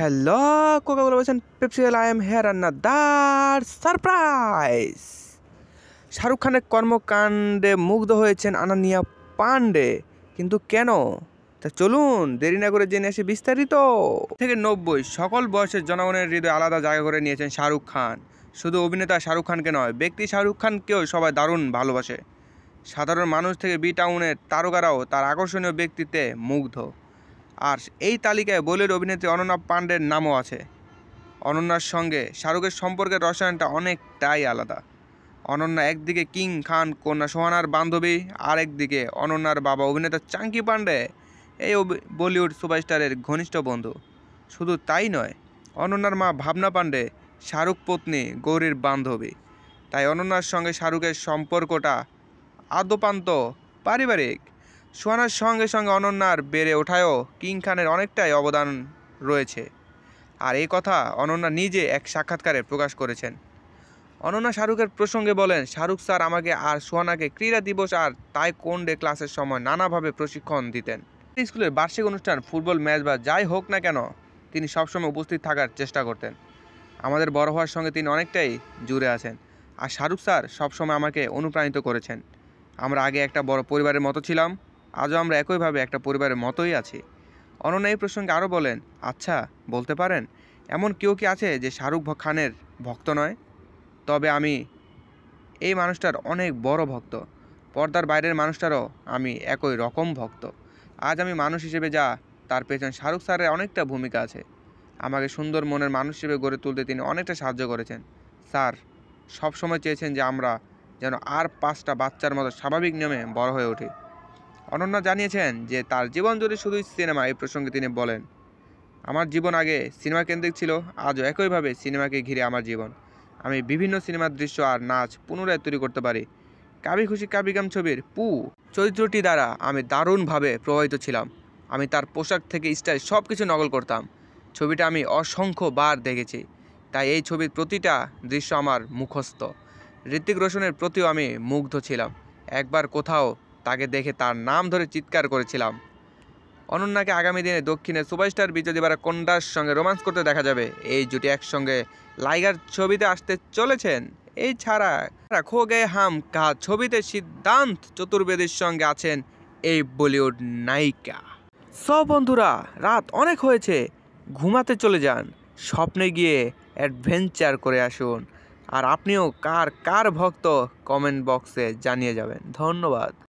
hello coca cola বলছেন পেপসিকাল I am here there surprise Shahrukh খানের কর্মকাণ্ডে মুগ্ধ হয়েছেন আনানিয়া পান্ডে কিন্তু কেন তা চলুন দেরি না করে জেনে আসি বিস্তারিত থেকে নব্বই সকল বয়সের জনগণের হৃদয় আলাদা জায়গা করে নিয়েছেন শাহরুখ খান শুধু অভিনেতা শাহরুখ খানকে নয় ব্যক্তি শাহরুখ খানকেও সবাই দারুণ ভালোবাসে সাধারণ মানুষ থেকে বি টাউনের তারকারাও তার আকর্ষণীয় ব্যক্তিত্বে মুগ্ধ আর এই তালিকায় বলিউড অভিনেত্রী অনন্যা পাণ্ডের নামও আছে অনন্যার সঙ্গে শাহরুখের সম্পর্কের রসায়নটা অনেকটাই আলাদা অনন্যা একদিকে কিং খান কন্যা সোহানার বান্ধবী আর একদিকে অনন্যার বাবা অভিনেতা চাঙ্কি পাণ্ডে এই বলিউড সুপারস্টারের ঘনিষ্ঠ বন্ধু শুধু তাই নয় অনন্যার মা ভাবনা পাণ্ডে শাহরুখ পত্নী গৌরীর বান্ধবী তাই অনন্যার সঙ্গে শাহরুখের সম্পর্কটা আদ্যপান্ত পারিবারিক সুহানার সঙ্গে সঙ্গে অনন্যার বেড়ে ওঠায়ও কিং খানের অনেকটাই অবদান রয়েছে আর এই কথা অনন্যা নিজে এক সাক্ষাৎকারে প্রকাশ করেছেন অনন্যা শাহরুখের প্রসঙ্গে বলেন শাহরুখ স্যার আমাকে আর সোহানাকে ক্রীড়া দিবস আর তাই কোন ডে ক্লাসের সময় নানাভাবে প্রশিক্ষণ দিতেন স্কুলের বার্ষিক অনুষ্ঠান ফুটবল ম্যাচ বা যাই হোক না কেন তিনি সবসময় উপস্থিত থাকার চেষ্টা করতেন আমাদের বড় হওয়ার সঙ্গে তিনি অনেকটাই জুড়ে আছেন আর শাহরুখ স্যার সবসময় আমাকে অনুপ্রাণিত করেছেন আমরা আগে একটা বড় পরিবারের মতো ছিলাম আজও আমরা একইভাবে একটা পরিবারের মতোই আছি অনন্যা এই প্রসঙ্গে আরও বলেন আচ্ছা বলতে পারেন এমন কেউ কি আছে যে শাহরুখ খানের ভক্ত নয় তবে আমি এই মানুষটার অনেক বড় ভক্ত পর্দার বাইরের মানুষটারও আমি একই রকম ভক্ত আজ আমি মানুষ হিসেবে যা তার পেছনে শাহরুখ স্যারের অনেকটা ভূমিকা আছে আমাকে সুন্দর মনের মানুষ হিসেবে গড়ে তুলতে তিনি অনেকটা সাহায্য করেছেন স্যার সবসময় চেয়েছেন যে আমরা যেন আর পাঁচটা বাচ্চার মতো স্বাভাবিক নিয়মে বড় হয়ে উঠি অনন্যা জানিয়েছেন যে তার জীবন জুড়ে শুধুই সিনেমা এই প্রসঙ্গে তিনি বলেন আমার জীবন আগে সিনেমা কেন্দ্রিক ছিল আজও একইভাবে সিনেমাকে ঘিরে আমার জীবন আমি বিভিন্ন সিনেমার দৃশ্য আর নাচ পুনরায় তৈরি করতে পারি কাবি খুশি কাবিগাম ছবির পু চরিত্রটি দ্বারা আমি দারুণভাবে প্রভাবিত ছিলাম আমি তার পোশাক থেকে স্টাইল সব কিছু নকল করতাম ছবিটা আমি অসংখ্য বার দেখেছি তাই এই ছবির প্রতিটা দৃশ্য আমার মুখস্থ ঋত্বিক রোশনের প্রতিও আমি মুগ্ধ ছিলাম একবার কোথাও তাকে দেখে তার নাম ধরে চিৎকার করেছিলাম অনন্যাকে আগামী দিনে দক্ষিণে সুপারস্টার বিজয়দীপারা কন্ডার সঙ্গে রোমান্স করতে দেখা যাবে এই জুটি একসঙ্গে লাইগার ছবিতে আসতে চলেছেন এই ছাড়া খো গে হাম কাহা ছবিতে সিদ্ধান্ত চতুর্বেদীর সঙ্গে আছেন এই বলিউড নায়িকা সব বন্ধুরা রাত অনেক হয়েছে ঘুমাতে চলে যান স্বপ্নে গিয়ে অ্যাডভেঞ্চার করে আসুন আর আপনিও কার কার ভক্ত কমেন্ট বক্সে জানিয়ে যাবেন ধন্যবাদ